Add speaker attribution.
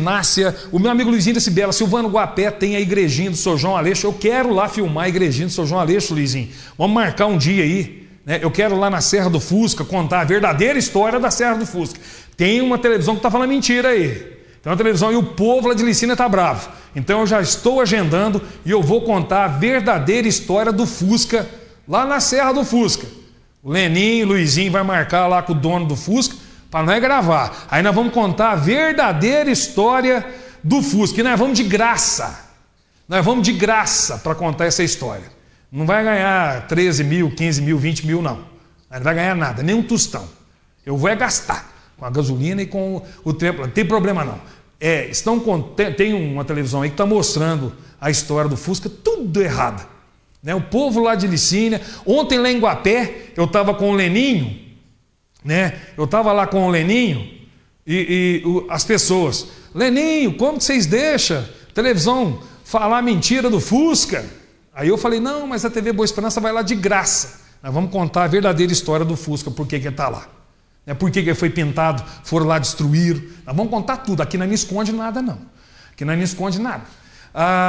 Speaker 1: Nácia, o meu amigo Luizinho da Cibela, Silvano Guapé tem a igrejinha do São João Aleixo. Eu quero lá filmar a igrejinha do São João Aleixo, Luizinho. Vamos marcar um dia aí. Né? Eu quero lá na Serra do Fusca contar a verdadeira história da Serra do Fusca. Tem uma televisão que está falando mentira aí. tem uma televisão e o povo lá de Licina está bravo. Então eu já estou agendando e eu vou contar a verdadeira história do Fusca lá na Serra do Fusca. O Lenin, Luizinho vai marcar lá com o dono do Fusca para nós é gravar. Aí nós vamos contar a verdadeira história do Fusca. E nós vamos de graça. Nós vamos de graça para contar essa história. Não vai ganhar 13 mil, 15 mil, 20 mil, não. Não vai ganhar nada, nem um tostão. Eu vou é gastar com a gasolina e com o tempo. Não tem problema, não. É, estão com, tem, tem uma televisão aí que está mostrando a história do Fusca, tudo errada. Né? O povo lá de Licínia. Ontem lá em Guapé, eu estava com o Leninho, né? Eu estava lá com o Leninho e, e o, as pessoas. Leninho, como vocês deixam televisão falar mentira do Fusca? Aí eu falei, não, mas a TV Boa Esperança vai lá de graça. Nós vamos contar a verdadeira história do Fusca, por que ele está lá. é Por que ele foi pintado, foram lá destruir. Nós vamos contar tudo. Aqui não esconde nada, não. Aqui não esconde nada. Ah,